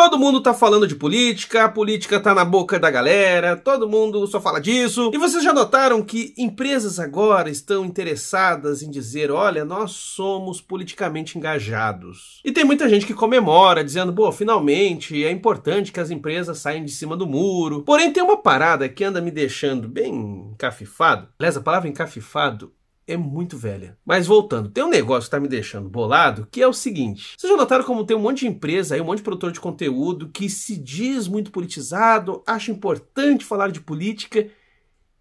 Todo mundo tá falando de política, a política tá na boca da galera, todo mundo só fala disso. E vocês já notaram que empresas agora estão interessadas em dizer, olha, nós somos politicamente engajados. E tem muita gente que comemora, dizendo, pô, finalmente é importante que as empresas saiam de cima do muro. Porém, tem uma parada que anda me deixando bem encafifado. Aliás, a palavra encafifado é muito velha. Mas voltando, tem um negócio que tá me deixando bolado, que é o seguinte. Vocês já notaram como tem um monte de empresa aí, um monte de produtor de conteúdo que se diz muito politizado, acha importante falar de política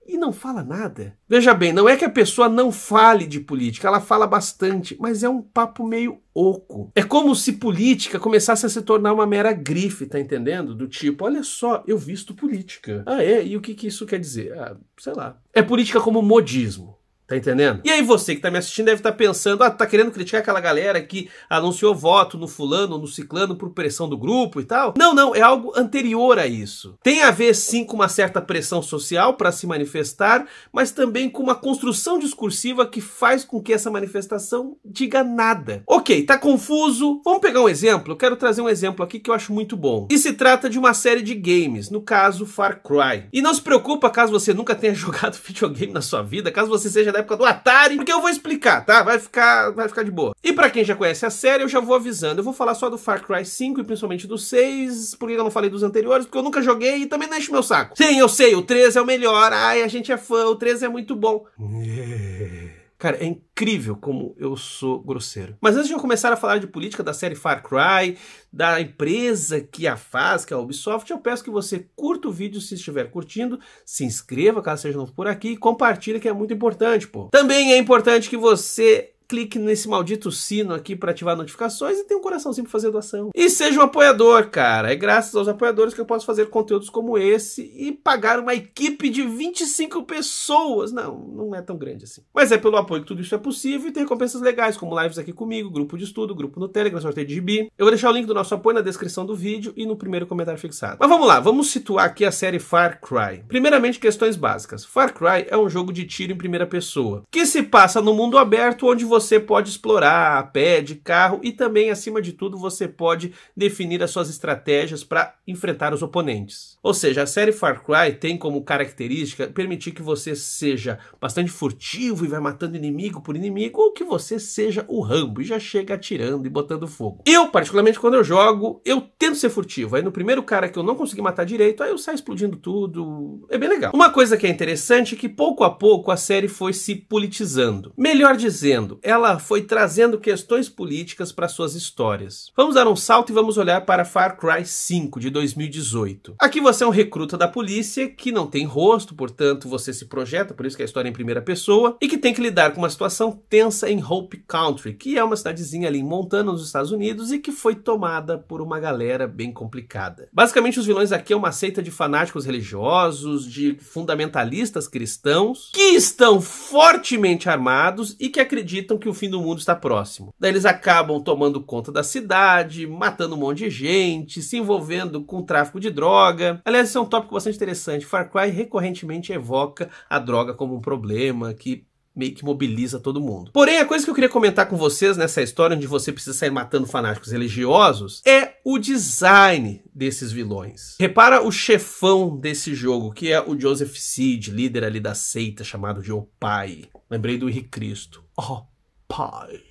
e não fala nada. Veja bem, não é que a pessoa não fale de política, ela fala bastante, mas é um papo meio oco. É como se política começasse a se tornar uma mera grife, tá entendendo? Do tipo, olha só, eu visto política. Ah, é? E o que, que isso quer dizer? Ah, sei lá. É política como modismo. Tá entendendo? E aí você que tá me assistindo deve estar tá pensando, ah, tá querendo criticar aquela galera que anunciou voto no fulano, no ciclano por pressão do grupo e tal? Não, não, é algo anterior a isso. Tem a ver sim com uma certa pressão social para se manifestar, mas também com uma construção discursiva que faz com que essa manifestação diga nada. OK, tá confuso? Vamos pegar um exemplo. Eu quero trazer um exemplo aqui que eu acho muito bom. E se trata de uma série de games, no caso Far Cry. E não se preocupa caso você nunca tenha jogado videogame na sua vida, caso você seja da na época do Atari, porque eu vou explicar, tá? Vai ficar, vai ficar de boa. E para quem já conhece a série, eu já vou avisando. Eu vou falar só do Far Cry 5 e principalmente do 6, porque eu não falei dos anteriores, porque eu nunca joguei e também não enche meu saco. Sim, eu sei, o 3 é o melhor, ai, a gente é fã, o 3 é muito bom. É. Cara, é incrível como eu sou grosseiro. Mas antes de eu começar a falar de política da série Far Cry, da empresa que a faz, que é a Ubisoft, eu peço que você curta o vídeo se estiver curtindo, se inscreva caso seja novo por aqui e compartilhe que é muito importante, pô. Também é importante que você clique nesse maldito sino aqui para ativar notificações e tem um coraçãozinho para fazer doação. E seja um apoiador, cara. É graças aos apoiadores que eu posso fazer conteúdos como esse e pagar uma equipe de 25 pessoas. Não, não é tão grande assim. Mas é pelo apoio que tudo isso é possível e tem recompensas legais, como lives aqui comigo, grupo de estudo, grupo no Telegram, sorteio de gibi. Eu vou deixar o link do nosso apoio na descrição do vídeo e no primeiro comentário fixado. Mas vamos lá, vamos situar aqui a série Far Cry. Primeiramente, questões básicas. Far Cry é um jogo de tiro em primeira pessoa, que se passa no mundo aberto onde você você pode explorar a pé, de carro e também, acima de tudo, você pode definir as suas estratégias para enfrentar os oponentes. Ou seja, a série Far Cry tem como característica permitir que você seja bastante furtivo e vai matando inimigo por inimigo, ou que você seja o Rambo e já chega atirando e botando fogo. Eu, particularmente, quando eu jogo, eu tento ser furtivo. Aí no primeiro cara que eu não consegui matar direito, aí eu saio explodindo tudo. É bem legal. Uma coisa que é interessante é que pouco a pouco a série foi se politizando. Melhor dizendo, ela foi trazendo questões políticas para suas histórias. Vamos dar um salto e vamos olhar para Far Cry 5 de 2018. Aqui você é um recruta da polícia que não tem rosto, portanto você se projeta, por isso que a história é em primeira pessoa, e que tem que lidar com uma situação tensa em Hope Country, que é uma cidadezinha ali em Montana, nos Estados Unidos, e que foi tomada por uma galera bem complicada. Basicamente os vilões aqui é uma seita de fanáticos religiosos, de fundamentalistas cristãos, que estão fortemente armados e que acreditam que o fim do mundo está próximo. Daí eles acabam tomando conta da cidade, matando um monte de gente, se envolvendo com tráfico de droga. Aliás, isso é um tópico bastante interessante. Far Cry recorrentemente evoca a droga como um problema que meio que mobiliza todo mundo. Porém, a coisa que eu queria comentar com vocês nessa história onde você precisa sair matando fanáticos religiosos é o design desses vilões. Repara o chefão desse jogo, que é o Joseph Seed, líder ali da seita chamado de O Pai. Lembrei do Henrique Cristo. Oh, pai.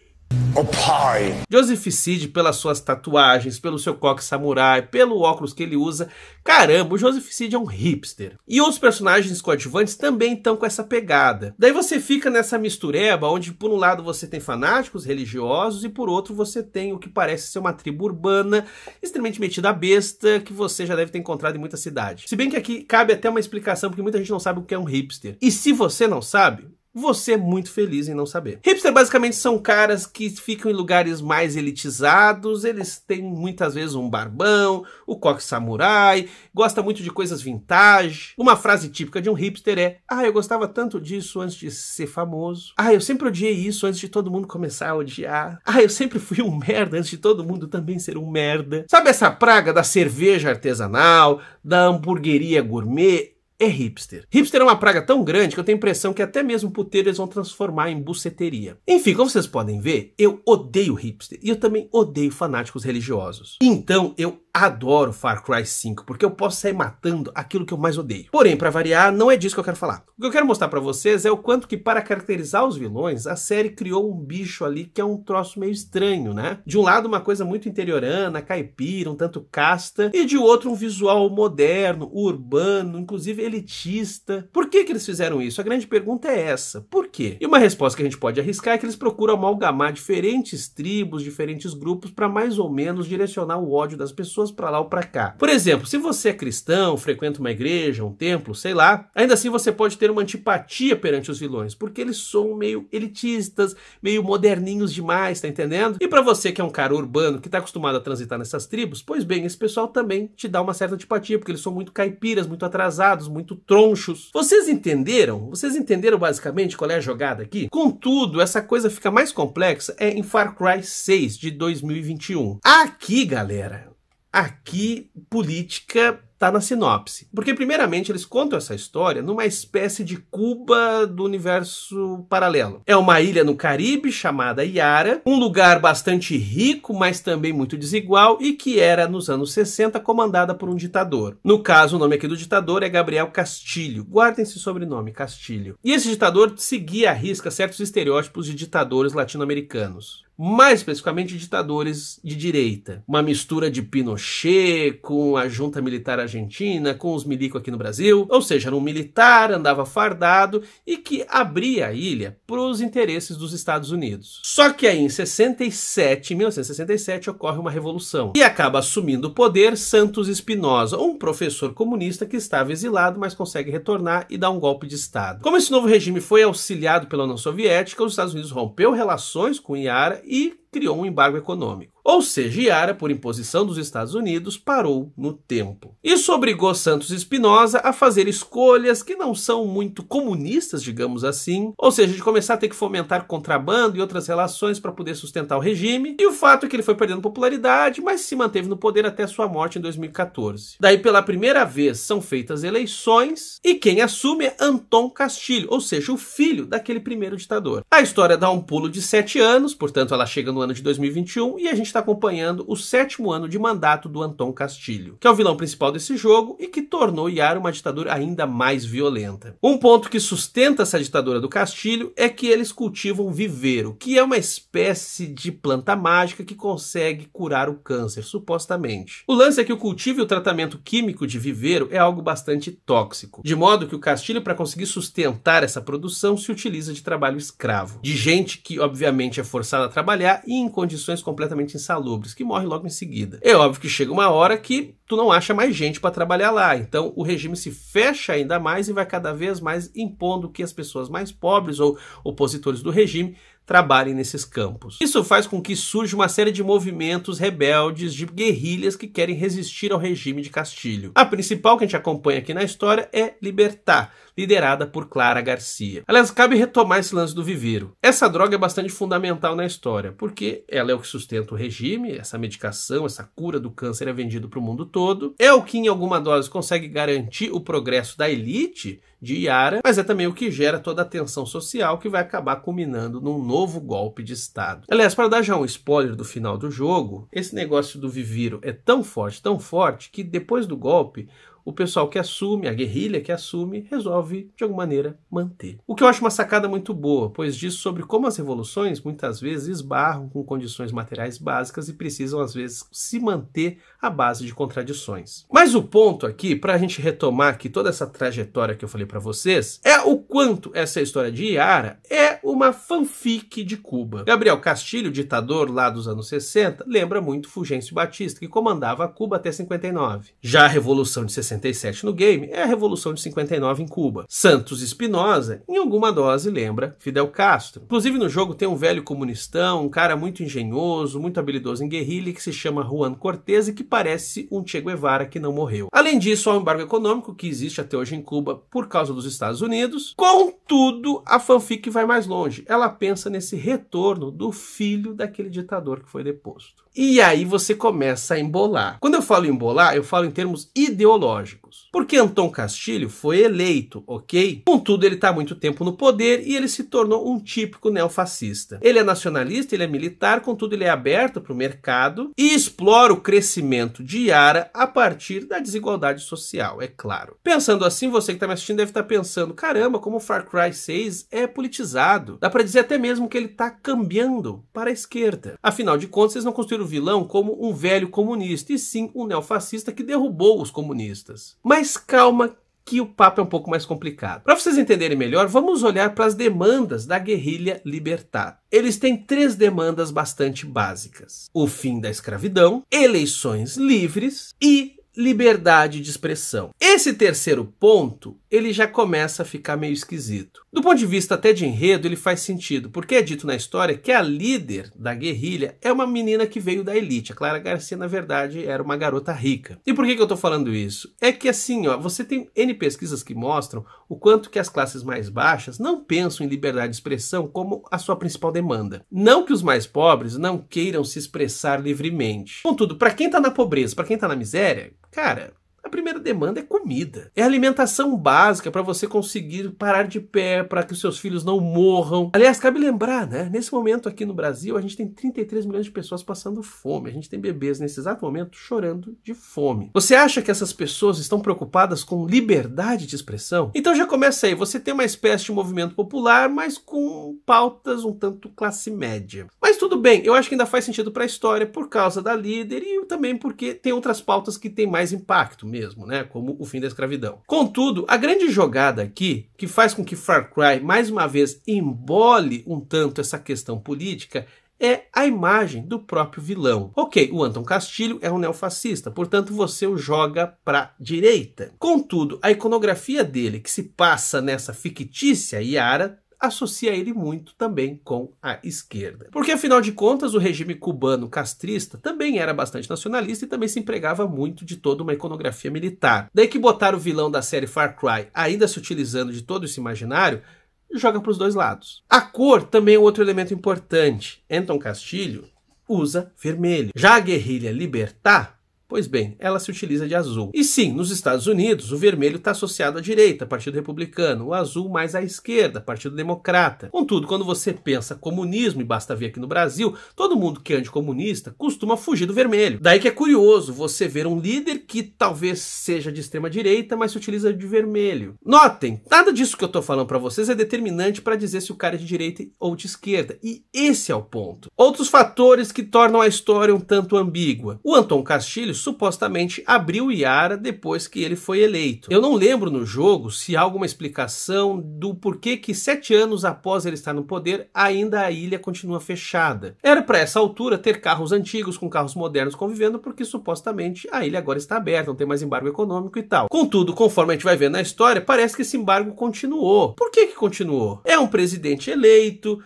O pai. Joseph Seed, pelas suas tatuagens, pelo seu coque samurai, pelo óculos que ele usa, caramba, o Joseph Seed é um hipster. E outros personagens coadjuvantes também estão com essa pegada. Daí você fica nessa mistureba, onde por um lado você tem fanáticos religiosos e por outro você tem o que parece ser uma tribo urbana, extremamente metida a besta, que você já deve ter encontrado em muita cidade. Se bem que aqui cabe até uma explicação, porque muita gente não sabe o que é um hipster. E se você não sabe, você é muito feliz em não saber. Hipster basicamente são caras que ficam em lugares mais elitizados, eles têm muitas vezes um barbão, o coque samurai, gosta muito de coisas vintage. Uma frase típica de um hipster é: "Ah, eu gostava tanto disso antes de ser famoso. Ah, eu sempre odiei isso antes de todo mundo começar a odiar. Ah, eu sempre fui um merda antes de todo mundo também ser um merda." Sabe essa praga da cerveja artesanal, da hamburgueria gourmet? é hipster. Hipster é uma praga tão grande que eu tenho a impressão que até mesmo puteiro eles vão transformar em buceteria. Enfim, como vocês podem ver, eu odeio hipster e eu também odeio fanáticos religiosos. Então eu adoro Far Cry 5, porque eu posso sair matando aquilo que eu mais odeio. Porém, para variar, não é disso que eu quero falar. O que eu quero mostrar para vocês é o quanto que para caracterizar os vilões, a série criou um bicho ali que é um troço meio estranho, né? De um lado uma coisa muito interiorana, caipira, um tanto casta, e de outro um visual moderno, urbano, inclusive elitista. Por que que eles fizeram isso? A grande pergunta é essa. Por quê? E uma resposta que a gente pode arriscar é que eles procuram amalgamar diferentes tribos, diferentes grupos para mais ou menos direcionar o ódio das pessoas famoso para lá ou para cá. Por exemplo, se você é cristão, frequenta uma igreja, um templo, sei lá, ainda assim você pode ter uma antipatia perante os vilões, porque eles são meio elitistas, meio moderninhos demais, tá entendendo? E para você que é um cara urbano, que tá acostumado a transitar nessas tribos, pois bem, esse pessoal também te dá uma certa antipatia, porque eles são muito caipiras, muito atrasados, muito tronchos. Vocês entenderam? Vocês entenderam basicamente qual é a jogada aqui? Contudo, essa coisa fica mais complexa é em Far Cry 6 de 2021. Aqui, galera, aqui política tá na sinopse. Porque, primeiramente, eles contam essa história numa espécie de Cuba do universo paralelo. É uma ilha no Caribe chamada Iara, um lugar bastante rico, mas também muito desigual e que era, nos anos 60, comandada por um ditador. No caso, o nome aqui do ditador é Gabriel Castilho. Guardem esse sobrenome, Castilho. E esse ditador seguia à risca certos estereótipos de ditadores latino-americanos mais especificamente ditadores de direita. Uma mistura de Pinochet com a junta militar Argentina, com os milico aqui no Brasil, ou seja, era um militar, andava fardado e que abria a ilha para os interesses dos Estados Unidos. Só que aí em 67, 1967 ocorre uma revolução e acaba assumindo o poder Santos Espinosa, um professor comunista que estava exilado, mas consegue retornar e dar um golpe de Estado. Como esse novo regime foi auxiliado pela União Soviética, os Estados Unidos rompeu relações com Iara e criou um embargo econômico. Ou seja, Iara, por imposição dos Estados Unidos, parou no tempo. Isso obrigou Santos Espinosa a fazer escolhas que não são muito comunistas, digamos assim, ou seja, de começar a ter que fomentar contrabando e outras relações para poder sustentar o regime. E o fato é que ele foi perdendo popularidade, mas se manteve no poder até sua morte em 2014. Daí, pela primeira vez, são feitas eleições e quem assume é Anton Castilho, ou seja, o filho daquele primeiro ditador. A história dá um pulo de sete anos, portanto, ela chega no no ano de 2021 e a gente está acompanhando o sétimo ano de mandato do Anton Castilho, que é o vilão principal desse jogo e que tornou Yara uma ditadura ainda mais violenta. Um ponto que sustenta essa ditadura do Castilho é que eles cultivam viveiro, que é uma espécie de planta mágica que consegue curar o câncer, supostamente. O lance é que o cultivo e o tratamento químico de viveiro é algo bastante tóxico, de modo que o Castilho, para conseguir sustentar essa produção, se utiliza de trabalho escravo, de gente que obviamente é forçada a trabalhar e em condições completamente insalubres, que morre logo em seguida. É óbvio que chega uma hora que tu não acha mais gente para trabalhar lá, então o regime se fecha ainda mais e vai cada vez mais impondo que as pessoas mais pobres ou opositores do regime trabalhem nesses campos. Isso faz com que surja uma série de movimentos rebeldes, de guerrilhas que querem resistir ao regime de Castilho. A principal que a gente acompanha aqui na história é Libertar, liderada por Clara Garcia. Aliás, cabe retomar esse lance do viveiro. Essa droga é bastante fundamental na história, porque ela é o que sustenta o regime, essa medicação, essa cura do câncer é vendido para o mundo todo, é o que em alguma dose consegue garantir o progresso da elite de Yara, mas é também o que gera toda a tensão social que vai acabar culminando num novo novo golpe de Estado. Aliás, para dar já um spoiler do final do jogo, esse negócio do Viviro é tão forte, tão forte, que depois do golpe, o pessoal que assume, a guerrilha que assume, resolve de alguma maneira manter. O que eu acho uma sacada muito boa, pois diz sobre como as revoluções muitas vezes esbarram com condições materiais básicas e precisam às vezes se manter à base de contradições. Mas o ponto aqui, para a gente retomar aqui toda essa trajetória que eu falei para vocês, é o quanto essa história de Iara é uma fanfic de Cuba. Gabriel Castilho, ditador lá dos anos 60, lembra muito Fulgêncio Batista, que comandava Cuba até 59. Já a Revolução de 60 67 no game é a Revolução de 59 em Cuba. Santos Espinosa, em alguma dose, lembra Fidel Castro. Inclusive no jogo tem um velho comunistão, um cara muito engenhoso, muito habilidoso em guerrilha, que se chama Juan Cortez e que parece um Che Guevara que não morreu. Além disso, há um embargo econômico que existe até hoje em Cuba por causa dos Estados Unidos. Contudo, a fanfic vai mais longe. Ela pensa nesse retorno do filho daquele ditador que foi deposto. E aí você começa a embolar. Quando eu falo embolar, eu falo em termos ideológicos. Porque Anton Castilho foi eleito, ok? Contudo, ele está há muito tempo no poder e ele se tornou um típico neofascista. Ele é nacionalista, ele é militar, contudo, ele é aberto para o mercado e explora o crescimento de Yara a partir da desigualdade social, é claro. Pensando assim, você que está me assistindo deve estar tá pensando: caramba, como Far Cry 6 é politizado. Dá para dizer até mesmo que ele está cambiando para a esquerda. Afinal de contas, vocês não construíram vilão como um velho comunista, e sim um neofascista que derrubou os comunistas. Mas calma que o papo é um pouco mais complicado. Para vocês entenderem melhor, vamos olhar para as demandas da guerrilha libertar. Eles têm três demandas bastante básicas: o fim da escravidão, eleições livres e liberdade de expressão. Esse terceiro ponto, ele já começa a ficar meio esquisito. Do ponto de vista até de enredo, ele faz sentido, porque é dito na história que a líder da guerrilha é uma menina que veio da elite. A Clara Garcia, na verdade, era uma garota rica. E por que, que eu estou falando isso? É que assim, ó, você tem N pesquisas que mostram o quanto que as classes mais baixas não pensam em liberdade de expressão como a sua principal demanda. Não que os mais pobres não queiram se expressar livremente. Contudo, para quem está na pobreza, para quem está na miséria, Cara, a primeira demanda é comida. É alimentação básica para você conseguir parar de pé, para que os seus filhos não morram. Aliás, cabe lembrar, né? Nesse momento aqui no Brasil, a gente tem 33 milhões de pessoas passando fome. A gente tem bebês nesse exato momento chorando de fome. Você acha que essas pessoas estão preocupadas com liberdade de expressão? Então já começa aí. Você tem uma espécie de movimento popular, mas com pautas um tanto classe média. Mas tudo bem, eu acho que ainda faz sentido para a história por causa da líder e também porque tem outras pautas que têm mais impacto mesmo, né? Como o fim da escravidão. Contudo, a grande jogada aqui, que faz com que Far Cry mais uma vez embole um tanto essa questão política, é a imagem do próprio vilão. Ok, o Anton Castilho é um neofascista, portanto você o joga para direita. Contudo, a iconografia dele que se passa nessa fictícia Yara associa ele muito também com a esquerda. Porque afinal de contas, o regime cubano castrista também era bastante nacionalista e também se empregava muito de toda uma iconografia militar. Daí que botar o vilão da série Far Cry, ainda se utilizando de todo esse imaginário, joga para os dois lados. A cor também é outro elemento importante. Anton Castilho usa vermelho. Já a guerrilha Libertar Pois bem, ela se utiliza de azul. E sim, nos Estados Unidos, o vermelho está associado à direita, Partido Republicano, o azul mais à esquerda, Partido Democrata. Contudo, quando você pensa comunismo, e basta ver aqui no Brasil, todo mundo que é anticomunista costuma fugir do vermelho. Daí que é curioso você ver um líder que talvez seja de extrema direita, mas se utiliza de vermelho. Notem, nada disso que eu estou falando para vocês é determinante para dizer se o cara é de direita ou de esquerda, e esse é o ponto. Outros fatores que tornam a história um tanto ambígua. O Anton Castilho supostamente abriu Yara depois que ele foi eleito. Eu não lembro no jogo se há alguma explicação do porquê que sete anos após ele estar no poder, ainda a ilha continua fechada. Era para essa altura ter carros antigos com carros modernos convivendo, porque supostamente a ilha agora está aberta, não tem mais embargo econômico e tal. Contudo, conforme a gente vai ver na história, parece que esse embargo continuou. Por que, que continuou? É um presidente eleito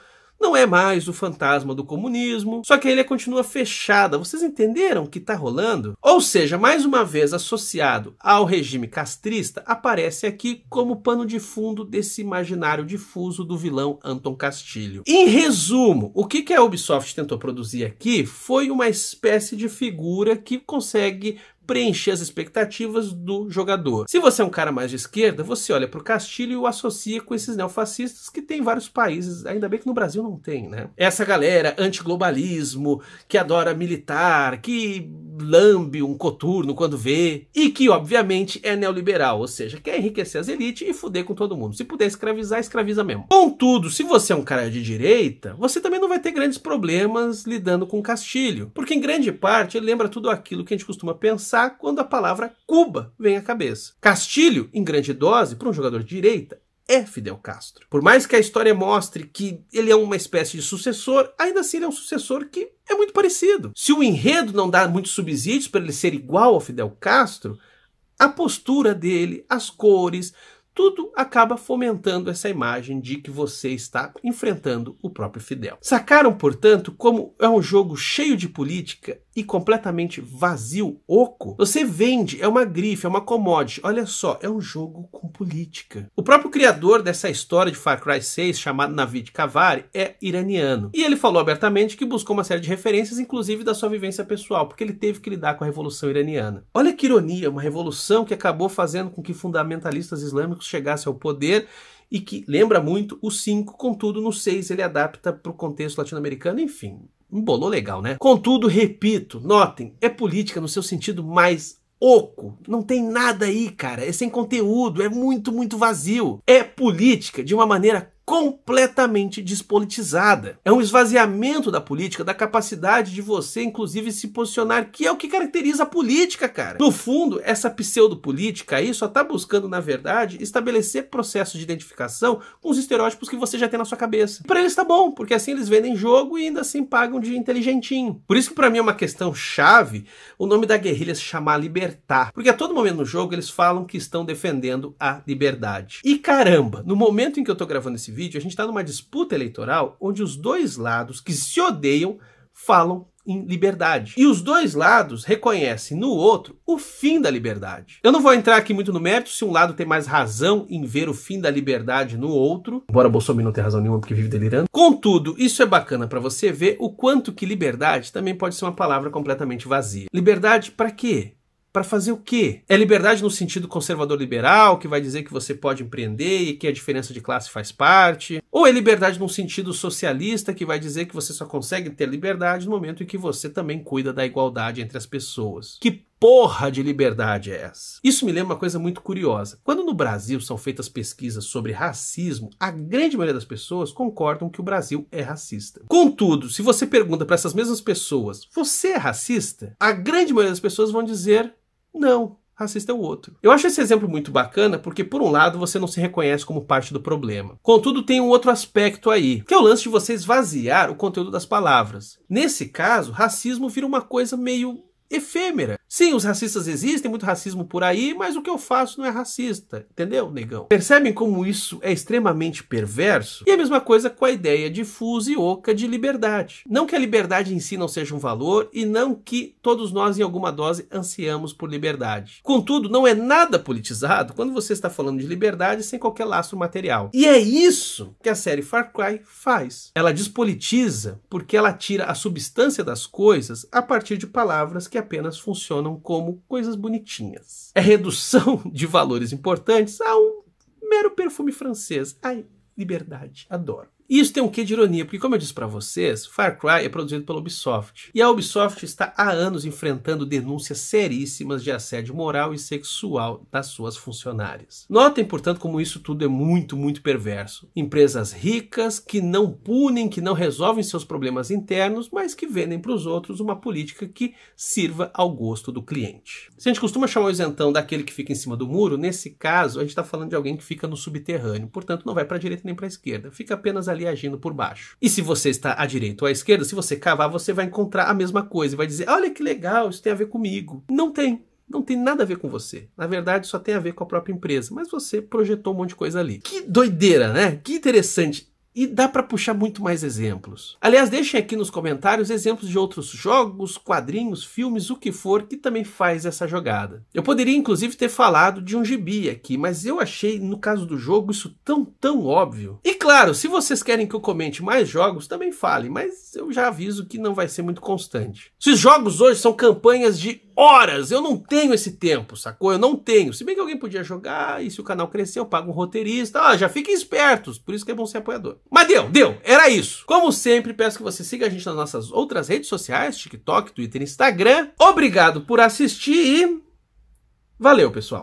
não é mais o fantasma do comunismo, só que a ilha continua fechada. Vocês entenderam o que está rolando? Ou seja, mais uma vez associado ao regime castrista, aparece aqui como pano de fundo desse imaginário difuso do vilão Anton Castilho. Em resumo, o que a Ubisoft tentou produzir aqui foi uma espécie de figura que consegue preencher as expectativas do jogador. Se você é um cara mais de esquerda, você olha para o Castilho e o associa com esses neofascistas que tem em vários países, ainda bem que no Brasil não tem, né? Essa galera antiglobalismo, que adora militar, que lambe um coturno quando vê, e que obviamente é neoliberal, ou seja, quer enriquecer as elites e fuder com todo mundo. Se puder escravizar, escraviza mesmo. Contudo, se você é um cara de direita, você também não vai ter grandes problemas lidando com Castilho, porque em grande parte ele lembra tudo aquilo que a gente costuma pensar pensar quando a palavra Cuba vem à cabeça. Castilho, em grande dose, para um jogador de direita, é Fidel Castro. Por mais que a história mostre que ele é uma espécie de sucessor, ainda assim ele é um sucessor que é muito parecido. Se o enredo não dá muitos subsídios para ele ser igual ao Fidel Castro, a postura dele, as cores, tudo acaba fomentando essa imagem de que você está enfrentando o próprio Fidel. Sacaram, portanto, como é um jogo cheio de política e completamente vazio, oco? Você vende, é uma grife, é uma commodity. Olha só, é um jogo com política. O próprio criador dessa história de Far Cry 6, chamado Navid Kavari, é iraniano. E ele falou abertamente que buscou uma série de referências, inclusive da sua vivência pessoal, porque ele teve que lidar com a Revolução Iraniana. Olha que ironia, uma revolução que acabou fazendo com que fundamentalistas islâmicos Marcos chegasse ao poder e que lembra muito o 5, contudo no 6 ele adapta para o contexto latino-americano, enfim, um bolô legal, né? Contudo, repito, notem, é política no seu sentido mais oco, não tem nada aí, cara, é sem conteúdo, é muito, muito vazio. É política de uma maneira completamente despolitizada. É um esvaziamento da política, da capacidade de você, inclusive, se posicionar, que é o que caracteriza a política, cara. No fundo, essa pseudopolítica aí só tá buscando, na verdade, estabelecer processos de identificação com os estereótipos que você já tem na sua cabeça. Para eles tá bom, porque assim eles vendem jogo e ainda assim pagam de inteligentinho. Por isso que para mim é uma questão chave o nome da guerrilha se chamar Libertar, porque a todo momento no jogo eles falam que estão defendendo a liberdade. E caramba, no momento em que eu tô gravando esse vídeo, vídeo, a gente está numa disputa eleitoral onde os dois lados que se odeiam falam em liberdade. E os dois lados reconhecem no outro o fim da liberdade. Eu não vou entrar aqui muito no mérito se um lado tem mais razão em ver o fim da liberdade no outro, embora Bolsonaro não tenha razão nenhuma porque vive delirando. Contudo, isso é bacana para você ver o quanto que liberdade também pode ser uma palavra completamente vazia. Liberdade para quê? para fazer o quê? É liberdade no sentido conservador liberal, que vai dizer que você pode empreender e que a diferença de classe faz parte? Ou é liberdade no sentido socialista, que vai dizer que você só consegue ter liberdade no momento em que você também cuida da igualdade entre as pessoas? Que porra de liberdade é essa? Isso me lembra uma coisa muito curiosa. Quando no Brasil são feitas pesquisas sobre racismo, a grande maioria das pessoas concordam que o Brasil é racista. Contudo, se você pergunta para essas mesmas pessoas, você é racista? A grande maioria das pessoas vão dizer não, racista é o outro. Eu acho esse exemplo muito bacana porque, por um lado, você não se reconhece como parte do problema. Contudo, tem um outro aspecto aí, que é o lance de você esvaziar o conteúdo das palavras. Nesse caso, racismo vira uma coisa meio efêmera. Sim, os racistas existem, muito racismo por aí, mas o que eu faço não é racista, entendeu, negão? Percebem como isso é extremamente perverso? E a mesma coisa com a ideia difusa e oca de liberdade. Não que a liberdade em si não seja um valor e não que todos nós, em alguma dose, ansiamos por liberdade. Contudo, não é nada politizado quando você está falando de liberdade sem qualquer laço material. E é isso que a série Far Cry faz. Ela despolitiza porque ela tira a substância das coisas a partir de palavras que apenas funcionam mencionam como coisas bonitinhas. É redução de valores importantes a um mero perfume francês. Ai, liberdade, adoro. E isso tem um quê de ironia, porque como eu disse para vocês, Far Cry é produzido pela Ubisoft. E a Ubisoft está há anos enfrentando denúncias seríssimas de assédio moral e sexual das suas funcionárias. Notem, portanto, como isso tudo é muito, muito perverso. Empresas ricas que não punem, que não resolvem seus problemas internos, mas que vendem para os outros uma política que sirva ao gosto do cliente. Se a gente costuma chamar o isentão daquele que fica em cima do muro, nesse caso a gente está falando de alguém que fica no subterrâneo, portanto não vai para a direita nem para a esquerda, fica apenas ali e agindo por baixo. E se você está à direita ou à esquerda, se você cavar, você vai encontrar a mesma coisa e vai dizer: olha que legal, isso tem a ver comigo. Não tem. Não tem nada a ver com você. Na verdade, só tem a ver com a própria empresa. Mas você projetou um monte de coisa ali. Que doideira, né? Que interessante e dá para puxar muito mais exemplos. Aliás, deixem aqui nos comentários exemplos de outros jogos, quadrinhos, filmes, o que for, que também faz essa jogada. Eu poderia inclusive ter falado de um gibi aqui, mas eu achei, no caso do jogo, isso tão, tão óbvio. E claro, se vocês querem que eu comente mais jogos, também fale, mas eu já aviso que não vai ser muito constante. Se os jogos hoje são campanhas de horas. Eu não tenho esse tempo, sacou? Eu não tenho. Se bem que alguém podia jogar, e se o canal crescer, eu pago um roteirista. Ah, já fiquem espertos. Por isso que é bom ser apoiador. Mas deu, deu. Era isso. Como sempre, peço que você siga a gente nas nossas outras redes sociais: TikTok, Twitter, Instagram. Obrigado por assistir e. Valeu, pessoal.